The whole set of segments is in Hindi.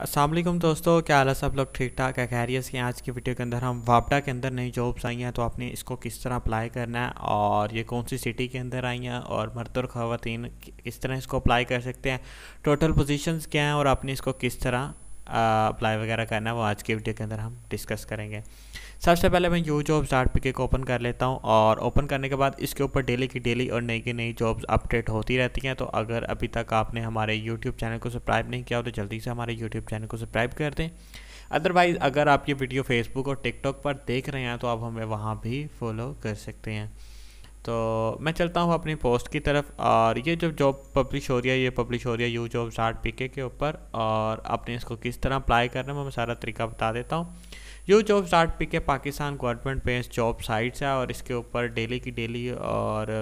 असलम दोस्तों क्या हाल है सब लोग ठीक ठाक है कैरियर्स के आज की वीडियो के अंदर हम वापडा के अंदर नई जॉब्स आई हैं तो आपने इसको किस तरह अप्लाई करना है और ये कौन सी सिटी के अंदर आई हैं और मर्द और ख़वान किस तरह इसको अप्लाई कर सकते हैं टोटल पोजीशंस क्या हैं और आपने इसको किस तरह अप्लाई वगैरह करना है वो आज के वीडियो के अंदर हम डिस्कस करेंगे सबसे पहले मैं यू जॉब स्टार्ट के को ओपन कर लेता हूँ और ओपन करने के बाद इसके ऊपर डेली की डेली और नई की नई जॉब्स अपडेट होती रहती हैं तो अगर अभी तक आपने हमारे यूट्यूब चैनल को सब्सक्राइब नहीं किया हो तो जल्दी से हमारे यूट्यूब चैनल को सब्सक्राइब कर दें अदरवाइज़ अगर आप ये वीडियो फेसबुक और टिकटॉक पर देख रहे हैं तो आप हमें वहाँ भी फॉलो कर सकते हैं तो मैं चलता हूँ अपनी पोस्ट की तरफ और ये जो जॉब पब्लिश हो रही है ये पब्लिश हो रही है यू जॉब स्टार्ट पीके के ऊपर और आपने इसको किस तरह अप्लाई करना है मैं सारा तरीका बता देता हूँ you job start PK Pakistan government पे जॉब साइट्स है और इसके ऊपर डेली की डेली और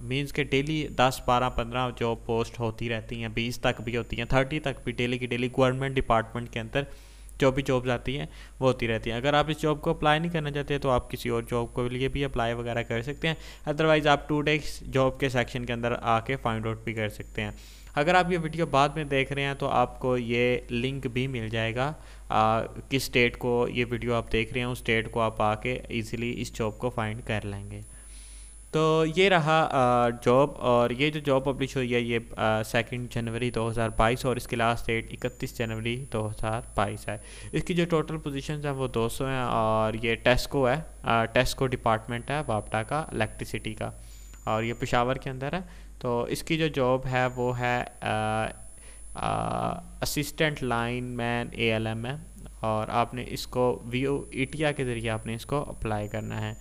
मीन्स के डेली दस बारह पंद्रह जॉब पोस्ट होती रहती हैं बीस तक भी होती हैं थर्टी तक भी डेली की डेली गवर्नमेंट डिपार्टमेंट के अंदर जो भी जॉब्स आती हैं वो होती रहती हैं अगर आप इस जॉब को अप्लाई नहीं करना चाहते तो आप किसी और जॉब के लिए भी अप्लाई वगैरह कर सकते हैं अदरवाइज़ आप टू डे जॉब के सेक्शन के अंदर आके फाइंड आउट भी कर सकते हैं अगर आप ये वीडियो बाद में देख रहे हैं तो आपको ये लिंक भी मिल जाएगा आ, किस स्टेट को ये वीडियो आप देख रहे हैं उस स्टेट को आप आके इजीली इस जॉब को फाइंड कर लेंगे तो ये रहा जॉब और ये जो जॉब पब्लिश हुई है ये सेकेंड जनवरी 2022 और इसकी लास्ट डेट 31 जनवरी 2022 है इसकी जो टोटल पोजीशन हैं वो 200 हैं और ये टेस्को है टेस्को डिपार्टमेंट है बापटा का इलेक्ट्रिसिटी का और ये पेशावर के अंदर है तो इसकी जो जॉब है वो है assistant lineman A L M और आपने इसको वी ओ e के ज़रिए आपने इसको अप्लाई करना है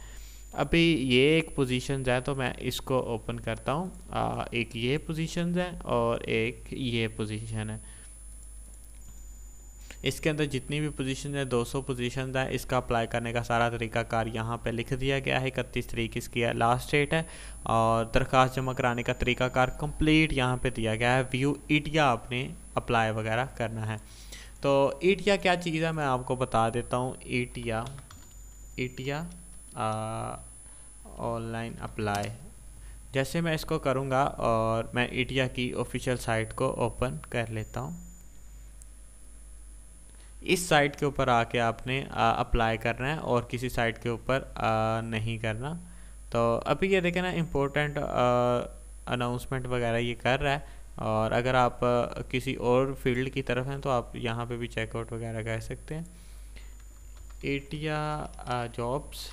अभी ये एक पोजीशंस है तो मैं इसको ओपन करता हूँ एक ये पोजीशंस है और एक ये पोजीशन है इसके अंदर जितनी भी पोजीशन है 200 पोजीशन है इसका अप्लाई करने का सारा तरीका कार यहाँ पे लिख दिया गया है इकतीस तरीक इसकी लास्ट डेट है और दरख्वास्त जमा कराने का तरीका कार कंप्लीट यहाँ पे दिया गया है व्यू ईटिया आपने अप्लाई वगैरह करना है तो ईटिया क्या चीज़ है मैं आपको बता देता हूँ ईटिया ईटिया ऑनलाइन अप्लाई जैसे मैं इसको करूँगा और मैं इटिया की ऑफिशियल साइट को ओपन कर लेता हूँ इस साइट के ऊपर आके आपने अप्लाई करना है और किसी साइट के ऊपर नहीं करना तो अभी ये देखें ना इम्पोर्टेंट अनाउंसमेंट वगैरह ये कर रहा है और अगर आप किसी और फील्ड की तरफ हैं तो आप यहाँ पे भी चेकआउट वगैरह कर सकते हैं एटिया जॉब्स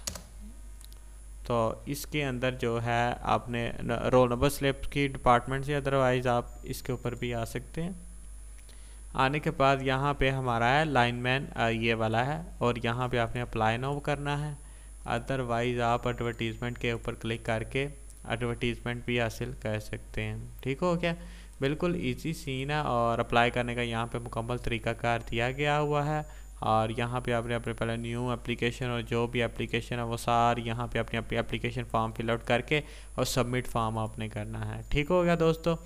तो इसके अंदर जो है आपने रोल नंबर स्लिप की डिपार्टमेंट से अदरवाइज़ आप इसके ऊपर भी आ सकते हैं आने के बाद यहाँ पे हमारा है लाइन मैन ये वाला है और यहाँ पे आपने अप्लाई नाउ करना है अदरवाइज़ आप एडवर्टीज़मेंट के ऊपर क्लिक करके एडवर्टीज़मेंट भी हासिल कर सकते हैं ठीक हो क्या बिल्कुल इजी सीन है और अप्लाई करने का यहाँ पे मुकम्मल तरीका कार दिया गया हुआ है और यहाँ पे आपने अपने पहले न्यू एप्लीकेशन और जो भी एप्लीकेशन है वो सारी यहाँ पे अपनी अपनी एप्लीकेशन फॉर्म फिलआउट करके और सबमिट फॉर्म आपने करना है ठीक हो गया दोस्तों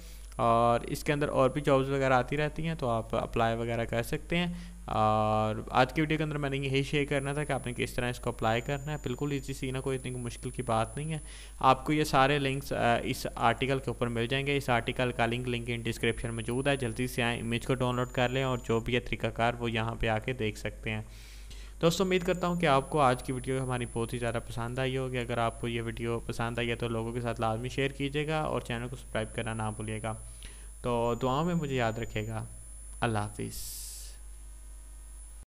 और इसके अंदर और भी जॉब्स वगैरह आती रहती हैं तो आप अप्लाई वगैरह कर सकते हैं और आज की वीडियो के अंदर मैंने यही शेयर करना था कि आपने किस तरह इसको अप्लाई करना है बिल्कुल इजी सी ना कोई इतनी मुश्किल की बात नहीं है आपको ये सारे लिंक्स इस आर्टिकल के ऊपर मिल जाएंगे इस आर्टिकल का लिंक लिंक इन डिस्क्रिप्शन मौजूद है जल्दी से आए इमेज को डाउनलोड कर लें और जो भी है तरीकाकार वो यहाँ पर आके देख सकते हैं दोस्तों उम्मीद करता हूँ कि आपको आज की वीडियो हमारी बहुत ही ज़्यादा पसंद आई होगी अगर आपको ये वीडियो पसंद आई है तो लोगों के साथ लाजमी शेयर कीजिएगा और चैनल को सब्सक्राइब करना ना भूलिएगा तो दुआओं में मुझे याद रखेगा अल्लाह हाफिज़